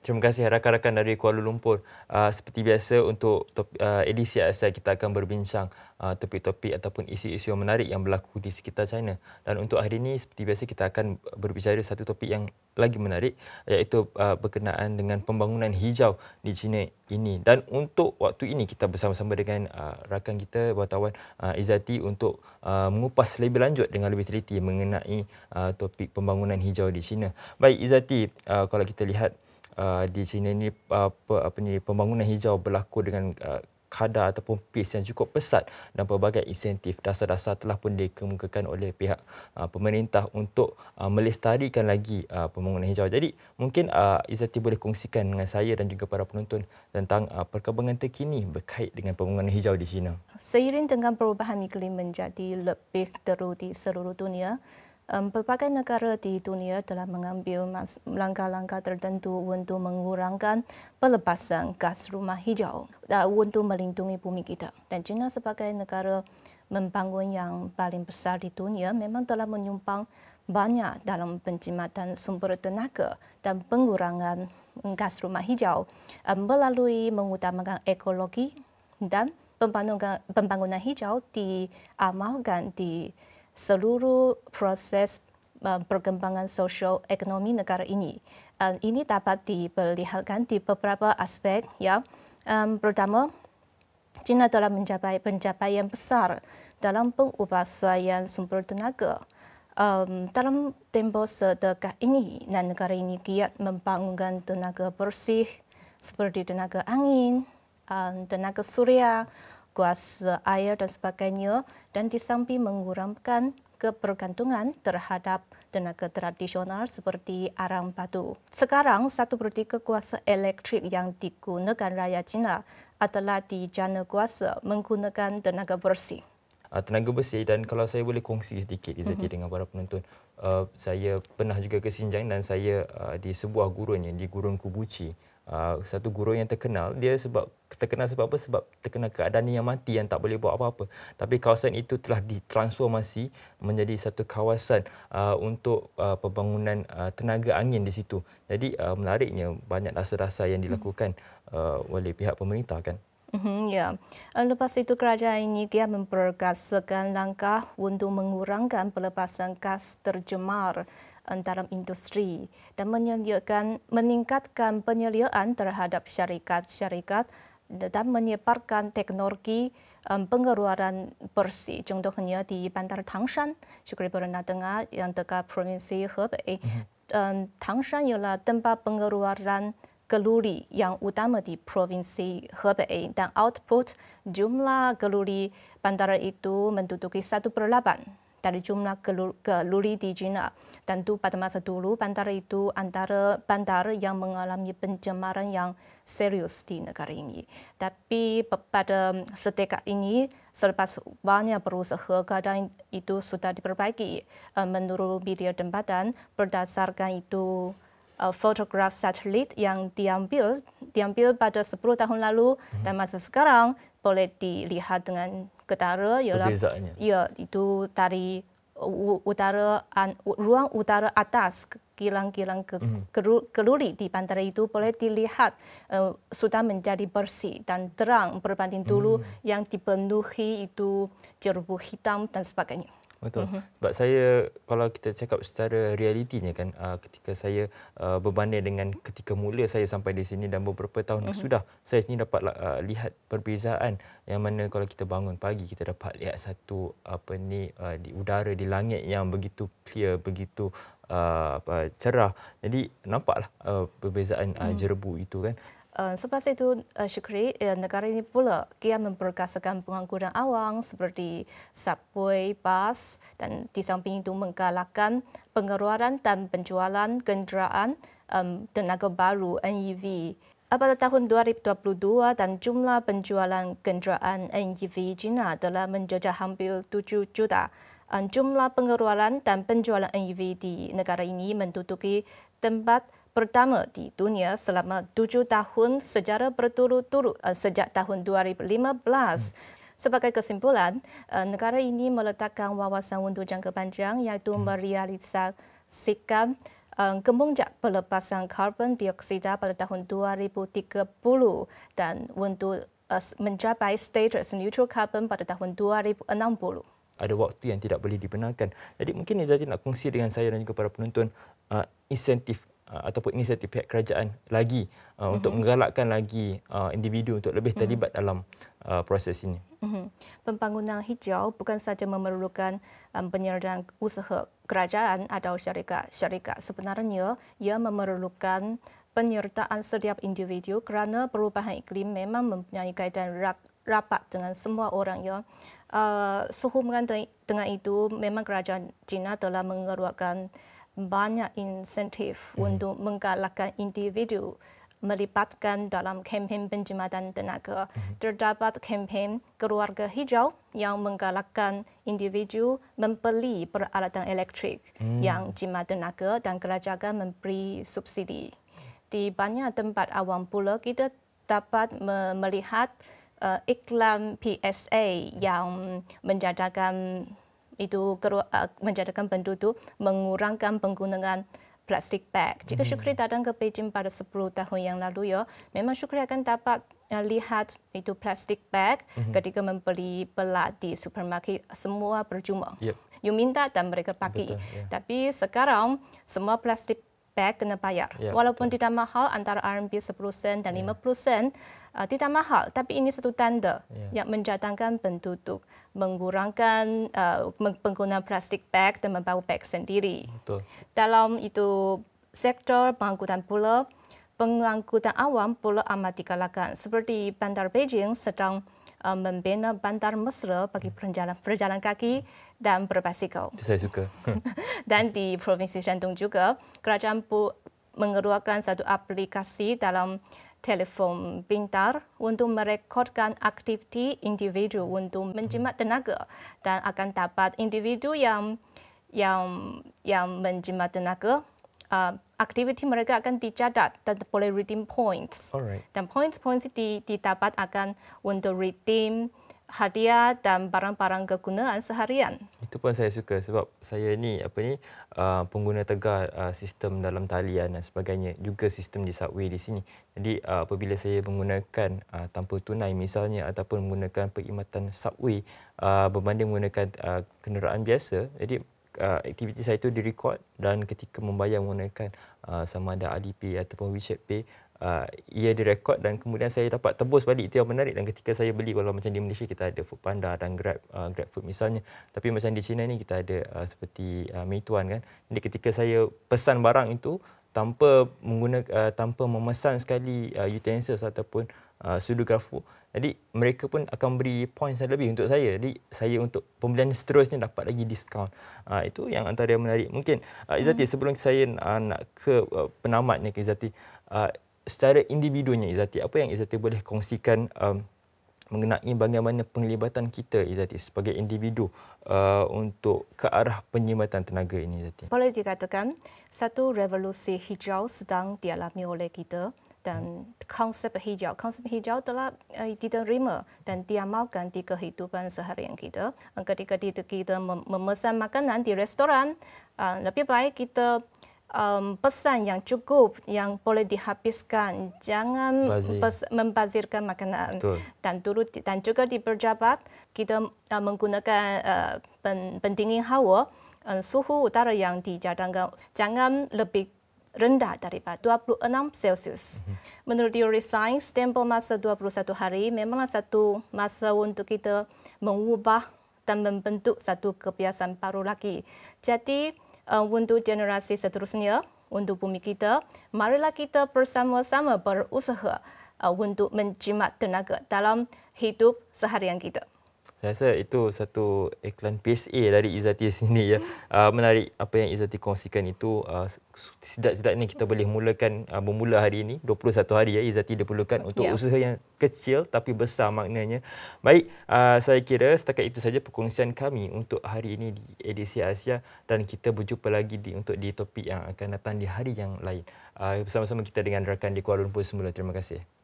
terima kasih rakan-rakan dari Kuala Lumpur. Uh, seperti biasa untuk topi, uh, ah, edisi ASL kita akan berbincang uh, ah, topi topik ataupun isu-isu yang menarik yang berlaku di sekitar China. Dan untuk hari ini seperti biasa kita akan berbicara satu topik yang lagi menarik iaitu uh, berkenaan dengan pembangunan hijau di China ini. Dan untuk waktu ini kita bersama-sama dengan uh, rakan kita wartawan uh, Izati untuk uh, mengupas lebih lanjut dengan lebih teliti mengenai uh, topik pembangunan hijau di China. Baik Izati, uh, kalau kita lihat Uh, di China ini apa uh, apa ni pembangunan hijau berlaku dengan uh, kadar ataupun pace yang cukup pesat dan pelbagai insentif dasar-dasar telah pun dikemukakan oleh pihak uh, pemerintah untuk uh, melestarikan lagi uh, pembangunan hijau. Jadi mungkin uh, Izati boleh kongsikan dengan saya dan juga para penonton tentang uh, perkembangan terkini berkait dengan pembangunan hijau di China. Seiring dengan perubahan iklim menjadi lebih teruk di seluruh dunia, um, pelbagai negara di dunia telah mengambil langkah-langkah tertentu untuk mengurangkan pelepasan gas rumah hijau uh, untuk melindungi bumi kita. Dan China sebagai negara membangun yang paling besar di dunia memang telah menyumbang banyak dalam penjimatan sumber tenaga dan pengurangan gas rumah hijau um, melalui mengutamakan ekologi dan pembangunan, pembangunan hijau diamalkan di, amalkan di seluruh proses um, perkembangan sosial ekonomi negara ini. Um, ini dapat diperlihatkan di beberapa aspek. Ya. Um, pertama, China telah mencapai pencapaian besar dalam pengubahsuaian sumber tenaga. Um, dalam tempoh sedekah ini, negara ini giat membangunkan tenaga bersih seperti tenaga angin, um, tenaga surya, kuasa air dan sebagainya dan di samping mengurangkan kebergantungan terhadap tenaga tradisional seperti arang batu. Sekarang, satu pertiga kuasa elektrik yang digunakan rakyat China adalah di jana kuasa menggunakan tenaga bersih. Uh, tenaga bersih dan kalau saya boleh kongsi sedikit Izzati mm-hmm. dengan para penonton, uh, saya pernah juga ke Xinjiang dan saya uh, di sebuah gurun yang di Gurun Kubuchi uh, satu guru yang terkenal dia sebab terkenal sebab apa sebab terkenal keadaan yang mati yang tak boleh buat apa-apa tapi kawasan itu telah ditransformasi menjadi satu kawasan uh, untuk uh, pembangunan uh, tenaga angin di situ jadi uh, menariknya banyak rasa-rasa yang dilakukan uh, oleh pihak pemerintah kan mm-hmm, Ya, lepas itu kerajaan ini dia mempergasakan langkah untuk mengurangkan pelepasan gas tercemar dalam industri dan menyediakan meningkatkan penyeliaan terhadap syarikat-syarikat dan menyebarkan teknologi um, pengeluaran bersih. Contohnya di Bandar Tangshan, Syukri Perana Tengah yang dekat Provinsi Hebei. Mhm. Um, Tangshan ialah tempat pengeluaran geluri yang utama di Provinsi Hebei dan output jumlah geluri bandar itu menduduki satu per dari jumlah ke luli di China. Tentu pada masa dulu bandar itu antara bandar yang mengalami pencemaran yang serius di negara ini. Tapi pada um, setiap ini selepas banyak berusaha keadaan itu sudah diperbaiki uh, menurut media tempatan berdasarkan itu uh, fotograf satelit yang diambil diambil pada 10 tahun lalu dan hmm. masa sekarang boleh dilihat dengan Utara, ialah ya itu dari utara ruang utara atas kilang-kilang ke, mhm. keluli di pantai itu boleh dilihat uh, sudah menjadi bersih dan terang berbanding dulu mm. yang dipenuhi itu jerbu hitam dan sebagainya. Betul. uh Sebab saya kalau kita cakap secara realitinya kan ah, ketika saya uh, berbanding dengan ketika mula saya sampai di sini dan beberapa tahun uh-huh. sudah saya sini dapat ah, lihat perbezaan yang mana kalau kita bangun pagi kita dapat lihat satu apa ni di udara di langit yang begitu clear begitu cerah. Jadi nampaklah perbezaan uh, jerebu itu kan. Eh, selepas itu uh, Syukri, eh, negara ini pula kian memperkasakan pengangkutan awang seperti subway, bas dan di samping itu menggalakkan pengeluaran dan penjualan kenderaan tenaga baru NEV. Uh, pada tahun 2022 dan jumlah penjualan kenderaan NEV China telah menjajah hampir 7 juta. jumlah pengeluaran dan penjualan NEV di negara ini menduduki tempat pertama di dunia selama tujuh tahun secara berturut-turut uh, sejak tahun 2015. Hmm. Sebagai kesimpulan, uh, negara ini meletakkan wawasan untuk jangka panjang iaitu hmm. merealisasikan eh, kemuncak pelepasan karbon dioksida pada tahun 2030 dan untuk mencapai status neutral carbon pada tahun 2060. Ada waktu yang tidak boleh dibenarkan. Jadi mungkin Izzati nak kongsi dengan saya dan juga para penonton uh, insentif uh, ataupun inisiatif pihak kerajaan lagi uh, mm-hmm. untuk menggalakkan lagi uh, individu untuk lebih mhm. terlibat mm-hmm. dalam uh, proses ini. Mm-hmm. Pembangunan hijau bukan saja memerlukan um, penyertaan usaha kerajaan atau syarikat-syarikat. Sebenarnya ia memerlukan penyertaan setiap individu kerana perubahan iklim memang mempunyai kaitan rapat dengan semua orang ya. Uh, sehubungan dengan itu memang kerajaan China telah mengeluarkan banyak insentif mm. untuk menggalakkan individu melibatkan dalam kempen penjimatan tenaga. Hmm. Terdapat kempen keluarga hijau yang menggalakkan individu membeli peralatan elektrik mm. yang jimat tenaga dan kerajaan memberi subsidi. Di banyak tempat awam pula, kita dapat melihat uh, iklan PSA yang menjadikan itu uh, menjadikan penduduk mengurangkan penggunaan plastik bag. Jika hmm. Syukri datang ke Beijing pada 10 tahun yang lalu ya, memang Syukri akan dapat uh, lihat itu plastik bag hmm. ketika membeli belah di supermarket semua berjumlah. Yep. You minta dan mereka pakai. Betul, yeah. Tapi sekarang semua plastik bag kena bayar. Yeah, ya, Walaupun betul. tidak mahal antara RMB 10 sen dan 50 ya. sen, uh, tidak mahal. Tapi ini satu tanda yeah. yang menjatuhkan penduduk mengurangkan uh, penggunaan plastik bag dan membawa bag sendiri. Betul. Dalam itu sektor pengangkutan pula, pengangkutan awam pula amat digalakkan. Seperti bandar Beijing sedang Uh, membina bandar mesra bagi perjalan, perjalan kaki dan berbasikal. Saya suka. Hmm. dan di Provinsi Shandong juga, kerajaan pu mengeluarkan satu aplikasi dalam telefon pintar untuk merekodkan aktiviti individu untuk menjimat hmm. tenaga dan akan dapat individu yang yang yang menjimat tenaga Um, aktiviti mereka akan dicatat dan boleh redeem points. Alright. Dan points-points di, didapat akan untuk redeem hadiah dan barang-barang kegunaan seharian. Itu pun saya suka sebab saya ni apa ni uh, pengguna tegar uh, sistem dalam talian dan sebagainya juga sistem di subway di sini. Jadi uh, apabila saya menggunakan uh, tanpa tunai misalnya ataupun menggunakan perkhidmatan subway uh, berbanding menggunakan uh, kenderaan biasa, jadi Uh, aktiviti saya itu direkod dan ketika membayar menggunakan uh, sama ada Alipay ataupun WeChat Pay uh, ia direkod dan kemudian saya dapat tebus balik itu yang menarik dan ketika saya beli kalau macam di Malaysia kita ada food panda dan Grab uh, food misalnya tapi macam di China ni kita ada uh, seperti uh, Meituan kan jadi ketika saya pesan barang itu tanpa menggunakan uh, tanpa memesan sekali uh, utensils ataupun uh, Uh, sudu grafu. Jadi mereka pun akan beri points saya lebih untuk saya. Jadi saya untuk pembelian seterusnya dapat lagi diskaun. Uh, itu yang antara yang menarik. Mungkin uh, Izati hmm. sebelum saya uh, nak ke uh, penamat ni Izati. Uh, secara individunya Izati, apa yang Izati boleh kongsikan um, mengenai bagaimana penglibatan kita Izati sebagai individu uh, untuk ke arah penyematan tenaga ini Izati. Boleh dikatakan satu revolusi hijau sedang dialami oleh kita dan konsep hijau. Konsep hijau adalah uh, eh, di terima dan diamalkan di kehidupan seharian kita. Eh, ketika kita, kita memesan makanan di restoran, uh, lebih baik kita um, pesan yang cukup yang boleh dihabiskan. Jangan Bazir. membazirkan makanan. Betul. Dan dulu dan juga di pejabat, kita uh, menggunakan uh, pendingin hawa, uh, suhu utara yang dijadangkan Jangan lebih rendah daripada 26 Celsius. Hmm. Menurut teori sains, tempoh masa 21 hari memanglah satu masa untuk kita mengubah dan membentuk satu kebiasaan baru lagi. Jadi, eh, untuk generasi seterusnya, untuk bumi kita, marilah kita bersama-sama berusaha eh, untuk menjimat tenaga dalam hidup seharian kita. Saya rasa itu satu iklan PSA dari Izati sini ya. Uh, menarik apa yang Izati kongsikan itu uh, ah, sidak-sidak ini kita boleh mulakan uh, bermula hari ini 21 hari ya Izati diperlukan untuk yeah. usaha yang kecil tapi besar maknanya. Baik, uh, saya kira setakat itu saja perkongsian kami untuk hari ini di edisi Asia dan kita berjumpa lagi di untuk di topik yang akan datang di hari yang lain. Uh, bersama-sama kita dengan rakan di Kuala Lumpur semula. Terima kasih.